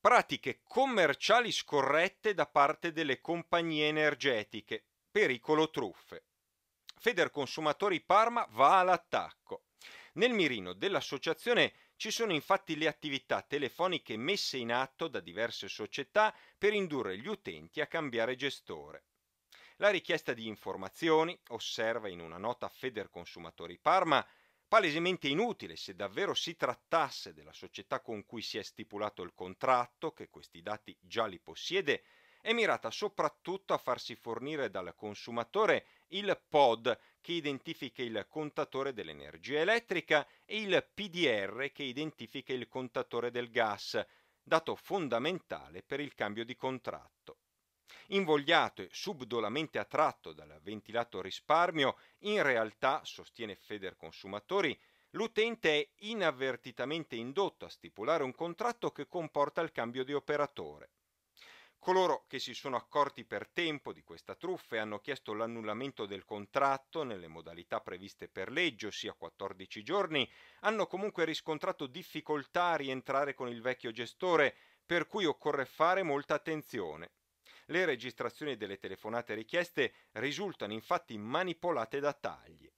pratiche commerciali scorrette da parte delle compagnie energetiche, pericolo truffe. Feder Consumatori Parma va all'attacco. Nel mirino dell'associazione ci sono infatti le attività telefoniche messe in atto da diverse società per indurre gli utenti a cambiare gestore. La richiesta di informazioni, osserva in una nota Feder Consumatori Parma, palesemente inutile se davvero si trattasse della società con cui si è stipulato il contratto, che questi dati già li possiede, è mirata soprattutto a farsi fornire dal consumatore il POD che identifica il contatore dell'energia elettrica e il PDR che identifica il contatore del gas, dato fondamentale per il cambio di contratto invogliato e subdolamente attratto dal ventilato risparmio, in realtà, sostiene Feder Consumatori, l'utente è inavvertitamente indotto a stipulare un contratto che comporta il cambio di operatore. Coloro che si sono accorti per tempo di questa truffa e hanno chiesto l'annullamento del contratto nelle modalità previste per legge, ossia 14 giorni, hanno comunque riscontrato difficoltà a rientrare con il vecchio gestore, per cui occorre fare molta attenzione. Le registrazioni delle telefonate richieste risultano infatti manipolate da tagli.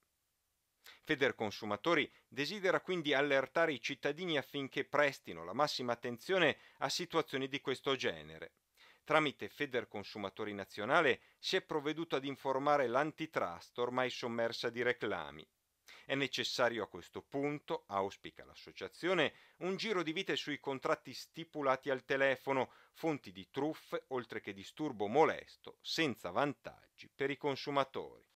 Feder Consumatori desidera quindi allertare i cittadini affinché prestino la massima attenzione a situazioni di questo genere. Tramite Feder Consumatori Nazionale si è provveduto ad informare l'antitrust ormai sommersa di reclami. È necessario a questo punto, auspica l'associazione, un giro di vite sui contratti stipulati al telefono, fonti di truffe oltre che disturbo molesto, senza vantaggi per i consumatori.